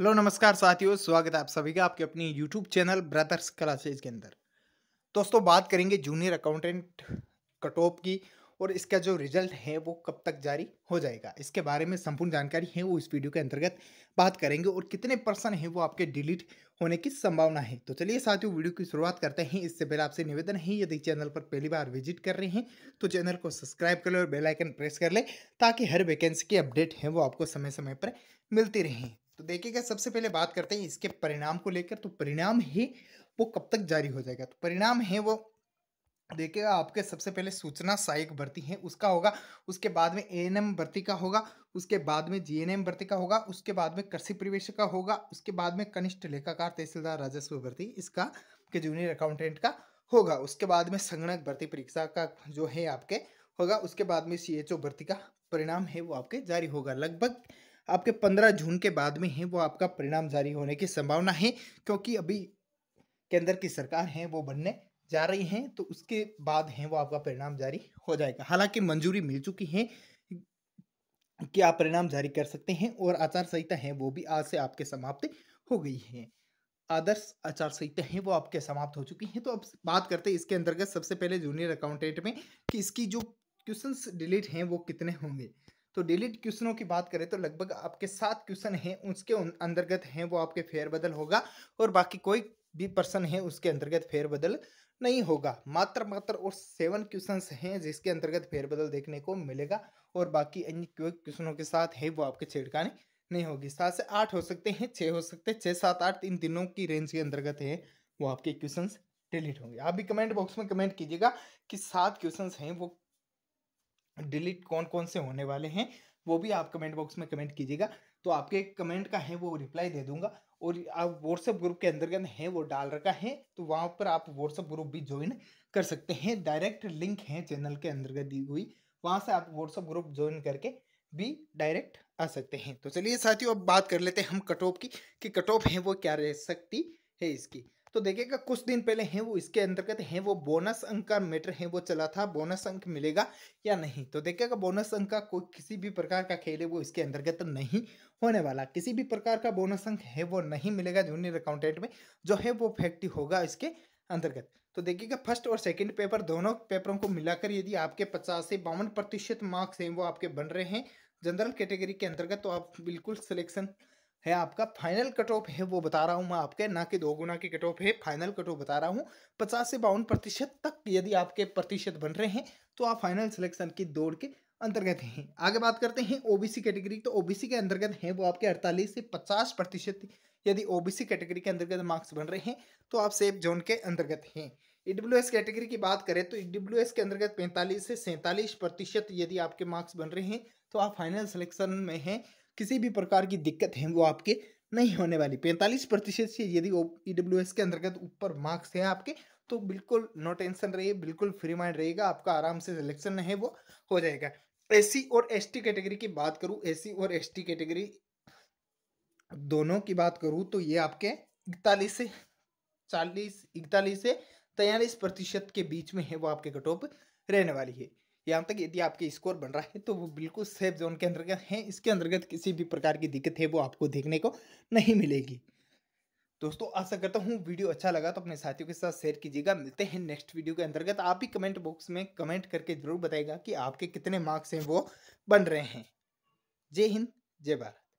hello नमस्कार साथियों स्वागत है आप सभी का आपके अपनी यूट्यूब चैनल ब्रदर्स क्लासेज के अंदर दोस्तों बात करेंगे जूनियर अकाउंटेंट कट ऑफ की और इसका जो रिजल्ट है वो कब तक जारी हो जाएगा इसके बारे में संपूर्ण जानकारी है वो इस वीडियो के अंतर्गत बात करेंगे और कितने पर्सन हैं वो आपके डिलीट होने की संभावना है तो चलिए साथियों वीडियो की शुरुआत करते हैं इससे पहले आपसे निवेदन है यदि चैनल पर पहली बार विजिट कर रहे हैं तो चैनल को सब्सक्राइब कर लें और बेलाइकन प्रेस कर लें ताकि हर वैकेंसी की अपडेट है वो आपको समय समय पर मिलती रहें तो देखिएगा सबसे पहले बात करते हैं इसके परिणाम को लेकर तो परिणाम ही वो कब तक जारी हो जाएगा तो परिणाम है वो देखिएगा आपके सबसे पहले सूचना सहायक भर्ती है उसका होगा उसके बाद में एएनएम भर्ती का होगा उसके बाद में जीएनएम भर्ती का होगा उसके बाद में कृषि परिवेश का होगा उसके बाद में कनिष्ठ लेखाकार तहसीलदार राजस्व भर्ती इसका के जूनियर अकाउंटेंट का होगा उसके बाद में संगणक भर्ती परीक्षा का जो है आपके होगा उसके बाद में सी भर्ती का परिणाम है वो आपके जारी होगा लगभग आपके पंद्रह जून के बाद में है वो आपका परिणाम जारी होने की संभावना है क्योंकि अभी केंद्र की सरकार है वो बनने जा रही हैं तो उसके बाद हैं वो आपका परिणाम जारी हो जाएगा हालांकि मंजूरी मिल चुकी है कि आप परिणाम जारी कर सकते हैं और आचार संहिता है वो भी आज से आपके समाप्त हो गई है आदर्श आचार संहिता है वो आपके समाप्त हो चुकी है तो अब बात करते हैं इसके अंतर्गत सबसे पहले जूनियर अकाउंटेंट में कि इसकी जो क्वेश्चंस डिलीट हैं वो कितने होंगे तो डिलीट क्वेश्चनों की बात करें तो लगभग आपके सात क्वेश्चन हैं उसके अंतर्गत हैं वो आपके फेरबदल होगा और बाकी कोई भी पर्सन है उसके अंतर्गत फेरबदल नहीं होगा मात्र मात्र और सेवन क्वेश्चंस हैं जिसके अंतर्गत फेरबदल देखने को मिलेगा और बाकी अन्य क्वेश्चनों के साथ है वो आपके छेड़खानी नहीं होगी सात से आठ हो सकते हैं छः हो सकते हैं छः सात आठ इन दिनों की रेंज के अंतर्गत है वो आपके क्वेश्चन डिलीट होंगे आप भी कमेंट बॉक्स में कमेंट कीजिएगा कि सात क्वेश्चन हैं वो डिलीट कौन कौन से होने वाले हैं वो भी आप कमेंट बॉक्स में कमेंट कीजिएगा तो आपके कमेंट का है वो रिप्लाई दे दूंगा और आप व्हाट्सएप ग्रुप के अंतर्गत है वो डाल रखा है तो वहाँ पर आप व्हाट्सएप ग्रुप भी ज्वाइन कर सकते हैं डायरेक्ट लिंक है चैनल के अंतर्गत दी हुई वहाँ से आप व्हाट्सएप ग्रुप ज्वाइन करके भी डायरेक्ट आ सकते हैं तो चलिए साथियों अब बात कर लेते हैं हम कट ऑफ की कि कट ऑफ है वो क्या रह सकती है इसकी तो देखिएगा कुछ दिन पहले हैं वो इसके अंतर्गत हैं वो बोनस अंक का मैटर है वो चला था बोनस अंक मिलेगा या नहीं तो देखिएगा बोनस अंक का कोई किसी भी प्रकार का खेल है वो इसके अंतर्गत नहीं होने वाला किसी भी प्रकार का बोनस अंक है वो नहीं मिलेगा जूनियर अकाउंटेंट में जो है वो फैक्टिव होगा इसके अंतर्गत तो देखिएगा फर्स्ट और सेकंड पेपर दोनों पेपरों को मिलाकर यदि आपके पचास से बावन प्रतिशत मार्क्स हैं वो आपके बन रहे हैं जनरल कैटेगरी के अंतर्गत तो आप बिल्कुल सिलेक्शन है आपका फाइनल कट ऑफ है वो बता रहा हूँ मैं आपके ना कि दो गुना की कट ऑफ है फाइनल कट ऑफ बता रहा हूँ पचास से बावन प्रतिशत तक यदि आपके प्रतिशत बन रहे हैं तो आप फाइनल सिलेक्शन की दौड़ के अंतर्गत हैं आगे बात करते हैं ओबीसी कैटेगरी तो ओबीसी के अंतर्गत हैं वो आपके अड़तालीस से पचास प्रतिशत यदि ओबीसी कैटेगरी के अंतर्गत मार्क्स बन रहे हैं तो आप सेफ जोन के अंतर्गत हैं ईडब्ल्यू कैटेगरी की बात करें तो ईडब्ल्यू के अंतर्गत पैंतालीस से सैंतालीस प्रतिशत यदि आपके मार्क्स बन रहे हैं तो आप फाइनल सिलेक्शन में हैं किसी भी प्रकार की दिक्कत है वो आपके नहीं होने वाली पैंतालीस प्रतिशत से यदि ई डब्ल्यू e के अंतर्गत ऊपर मार्क्स हैं आपके तो बिल्कुल नो टेंशन रहिए बिल्कुल फ्री माइंड रहेगा आपका आराम से सिलेक्शन है वो हो जाएगा एससी और एसटी कैटेगरी की बात करूँ एससी और एसटी कैटेगरी दोनों की बात करूँ तो ये आपके इकतालीस से चालीस इकतालीस से तैयलीस प्रतिशत के बीच में है वो आपके कट ऑफ रहने वाली है यहाँ तक यदि आपके स्कोर बन रहा है तो वो बिल्कुल सेफ जोन के अंतर्गत हैं इसके अंतर्गत किसी भी प्रकार की दिक्कत है वो आपको देखने को नहीं मिलेगी दोस्तों आशा करता हूँ वीडियो अच्छा लगा तो अपने साथियों के साथ शेयर कीजिएगा मिलते हैं नेक्स्ट वीडियो के अंतर्गत आप ही कमेंट बॉक्स में कमेंट करके जरूर बताएगा कि आपके कितने मार्क्स हैं वो बन रहे हैं जय हिंद जय भारत